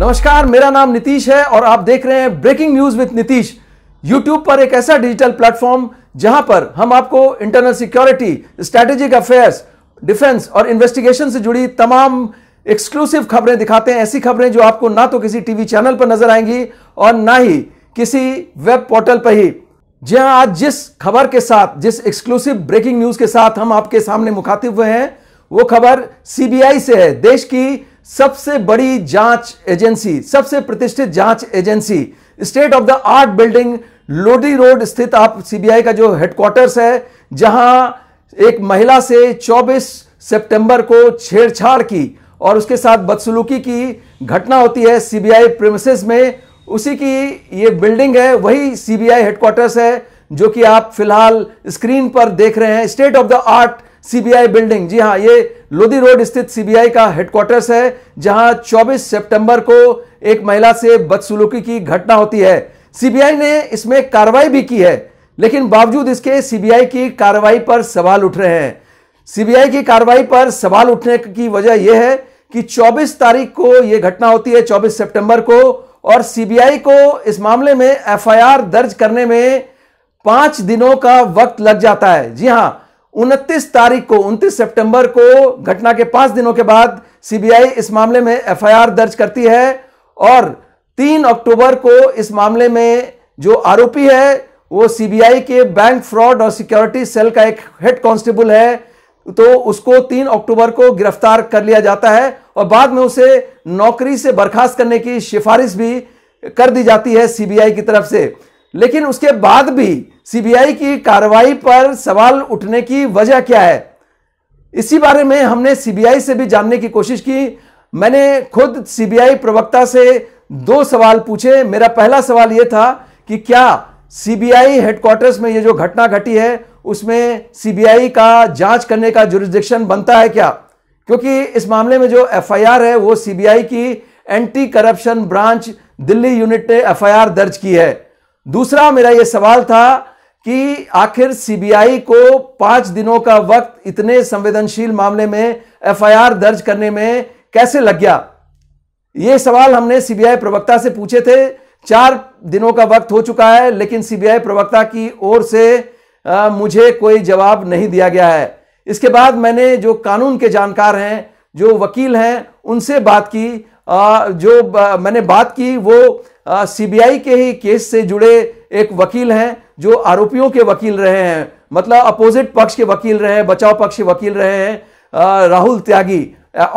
नमस्कार मेरा नाम नीतीश है और आप देख रहे हैं breaking news with Nitish YouTube पर एक ऐसा डिजिटल प्लेटफॉर्म जहां पर हम आपको internal security strategic affairs defence और इन्वेस्टिगेशन से जुड़ी तमाम एक्सक्लूसिव खबरें दिखाते हैं ऐसी खबरें जो आपको ना तो किसी टीवी चैनल पर नजर आएंगी और ना ही किसी वेब पोर्टल पर ही जी हाँ आज जिस खबर के साथ जिस एक्सक्लूसिव ब्रेकिंग न्यूज के साथ हम आपके सामने मुखातिब हुए हैं वो खबर सीबीआई से है देश की सबसे बड़ी जांच एजेंसी सबसे प्रतिष्ठित जांच agency state of the art building Lodi road स्थित आप सीबीआई का जो हेडक्वार्टर्स है जहां एक महिला से 24 सितंबर को छेड़छाड़ की और उसके साथ बदसलूकी की घटना होती है सीबीआई प्रिमिसेस में उसी की ये बिल्डिंग है वही सीबीआई हेडक्वार्टर्स है जो कि आप फिलहाल स्क्रीन पर देख रहे हैं state of the art CBI building जी हाँ ये लोधी रोड स्थित सीबीआई का हेडक्वार्टर्स है जहां 24 सितंबर को एक महिला से बदसुलूकी की घटना होती है सीबीआई ने इसमें कार्रवाई भी की है लेकिन बावजूद इसके सीबीआई की कार्रवाई पर सवाल उठ रहे हैं सीबीआई की कार्रवाई पर सवाल उठने की वजह यह है कि 24 तारीख को यह घटना होती है 24 सितंबर को और सीबीआई को इस मामले में एफआईआर दर्ज करने में पांच दिनों का वक्त लग जाता है जी हां उनतीस तारीख को उनतीस सितंबर को घटना के पांच दिनों के बाद सीबीआई इस मामले में एफआईआर दर्ज करती है और तीन अक्टूबर को इस मामले में जो आरोपी है वो सीबीआई के बैंक फ्रॉड और सिक्योरिटी सेल का एक हेड कांस्टेबल है तो उसको तीन अक्टूबर को गिरफ्तार कर लिया जाता है और बाद में उसे नौकरी से बर्खास्त करने की सिफारिश भी कर दी जाती है सीबीआई की तरफ से लेकिन उसके बाद भी सीबीआई की कार्रवाई पर सवाल उठने की वजह क्या है इसी बारे में हमने सीबीआई से भी जानने की कोशिश की मैंने खुद सीबीआई प्रवक्ता से दो सवाल पूछे मेरा पहला सवाल यह था कि क्या सीबीआई हेडक्वार्टर्स में यह जो घटना घटी है उसमें सीबीआई का जांच करने का जुरिस्डिक्शन बनता है क्या क्योंकि इस मामले में जो एफआईआर है वो सीबीआई की anti corruption branch Delhi unit ने एफआईआर दर्ज की है दूसरा मेरा यह सवाल था कि आखिर सीबीआई को पांच दिनों का वक्त इतने संवेदनशील मामले में एफआईआर दर्ज करने में कैसे लग गया ये सवाल हमने सीबीआई प्रवक्ता से पूछे थे चार दिनों का वक्त हो चुका है लेकिन सीबीआई प्रवक्ता की ओर से आ, मुझे कोई जवाब नहीं दिया गया है इसके बाद मैंने जो कानून के जानकार हैं जो वकील हैं उनसे बात की आ, जो आ, मैंने बात की वो सीबीआई के ही केस से जुड़े एक वकील हैं जो आरोपियों के वकील रहे हैं मतलब अपोजिट पक्ष के वकील रहे हैं बचाव पक्ष के वकील रहे हैं राहुल त्यागी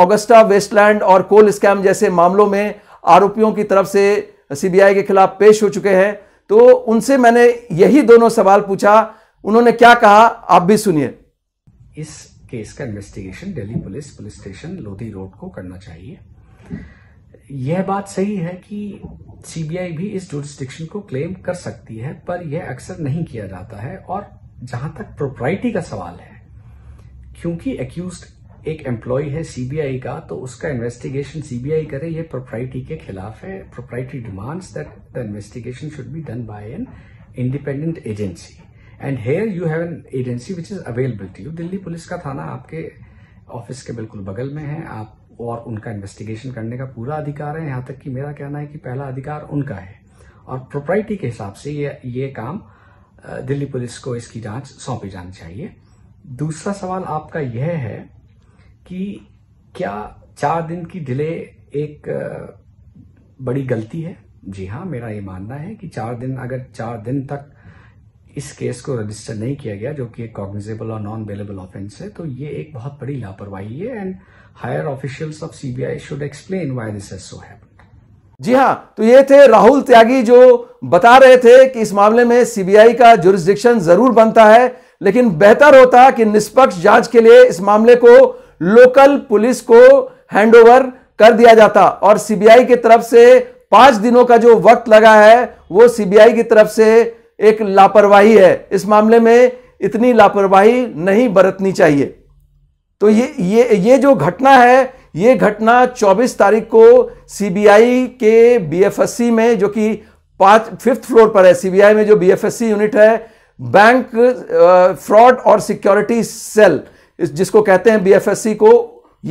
ऑगस्टा वेस्टलैंड और कोल स्कैम जैसे मामलों में आरोपियों की तरफ से सीबीआई के खिलाफ पेश हो चुके हैं तो उनसे मैंने यही दोनों सवाल पूछा उन्होंने क्या कहा आप भी सुनिए इस केस का investigation Delhi police police station Lodhi road को करना चाहिए यह बात सही है कि सीबीआई भी इस जुडिस्टिक्शन को क्लेम कर सकती है पर यह अक्सर नहीं किया जाता है और जहां तक प्रोप्राइटी का सवाल है क्योंकि एक्यूज एक एम्प्लॉय है सीबीआई का तो उसका इन्वेस्टिगेशन सीबीआई करे ये प्रोप्राइटी के खिलाफ है propriety demands that the investigation should be done by an independent agency and here you have an agency which is available to you Delhi police का थाना आपके ऑफिस के बिल्कुल बगल में है आप और उनका इन्वेस्टिगेशन करने का पूरा अधिकार है यहां तक कि मेरा कहना है कि पहला अधिकार उनका है और प्रोपर्टी के हिसाब से ये ये काम दिल्ली पुलिस को इसकी जांच सौंपी जानी चाहिए दूसरा सवाल आपका यह है कि क्या चार दिन की डिले एक बड़ी गलती है जी हाँ मेरा ये मानना है कि चार दिन अगर चार दिन तक इस केस को रजिस्टर नहीं किया गया जो कि एक कॉग्निजेबल और नॉन अवेलेबल ऑफेंस है तो ये एक बहुत बड़ी लापरवाही है and higher officials of CBI should explain why this has so happened जी हाँ तो ये थे राहुल त्यागी जो बता रहे थे कि इस मामले में सीबीआई का जुरिस्डिक्शन जरूर बनता है लेकिन बेहतर होता कि निष्पक्ष जांच के लिए इस मामले को लोकल पुलिस को हैंडओवर कर दिया जाता और सीबीआई की तरफ से पांच दिनों का जो वक्त लगा है वो सीबीआई की तरफ से एक लापरवाही है इस मामले में इतनी लापरवाही नहीं बरतनी चाहिए तो ये ये ये जो घटना है ये घटना 24 तारीख को सीबीआई के बीएफएससी में जो कि पांच फिफ्थ फ्लोर पर है सीबीआई में जो बीएफएससी यूनिट है बैंक फ्रॉड और सिक्योरिटी सेल जिसको कहते हैं बीएफएससी को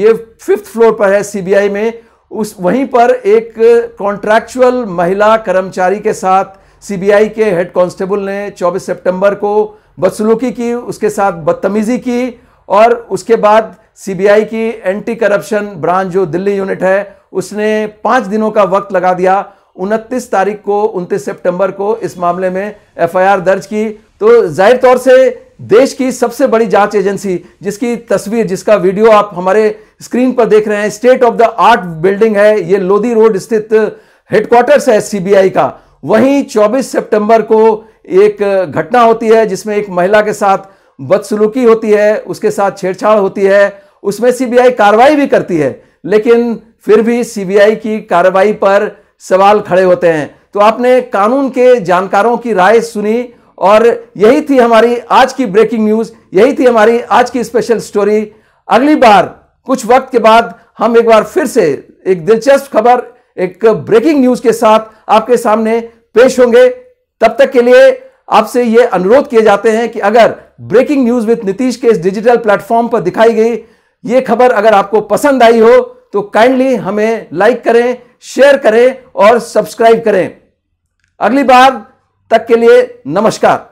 ये फिफ्थ फ्लोर पर है सीबीआई में उस वहीं पर एक कॉन्ट्रैक्चुअल महिला कर्मचारी के साथ सीबीआई के हेड कांस्टेबल ने 24 सितंबर को बदसलूकी की उसके साथ बदतमीजी की और उसके बाद सीबीआई की एंटी करप्शन ब्रांच जो दिल्ली यूनिट है उसने पाँच दिनों का वक्त लगा दिया उनतीस तारीख को उनतीस सितंबर को इस मामले में एफआईआर दर्ज की तो जाहिर तौर से देश की सबसे बड़ी जांच एजेंसी जिसकी तस्वीर जिसका वीडियो आप हमारे स्क्रीन पर देख रहे हैं state of the art building है ये लोधी रोड स्थित हेडक्वार्टर्स है सीबीआई का वहीं 24 सितंबर को एक घटना होती है जिसमें एक महिला के साथ बदसलूकी होती है उसके साथ छेड़छाड़ होती है उसमें सीबीआई कार्रवाई भी करती है लेकिन फिर भी सीबीआई की कार्रवाई पर सवाल खड़े होते हैं तो आपने कानून के जानकारों की राय सुनी और यही थी हमारी आज की ब्रेकिंग न्यूज यही थी हमारी आज की स्पेशल स्टोरी अगली बार कुछ वक्त के बाद हम एक बार फिर से एक दिलचस्प खबर एक ब्रेकिंग न्यूज के साथ आपके सामने पेश होंगे तब तक के लिए आपसे ये अनुरोध किए जाते हैं कि अगर ब्रेकिंग न्यूज विद नीतीश के इस डिजिटल प्लेटफॉर्म पर दिखाई गई ये खबर अगर आपको पसंद आई हो तो काइंडली हमें लाइक करें शेयर करें और सब्सक्राइब करें अगली बार तक के लिए नमस्कार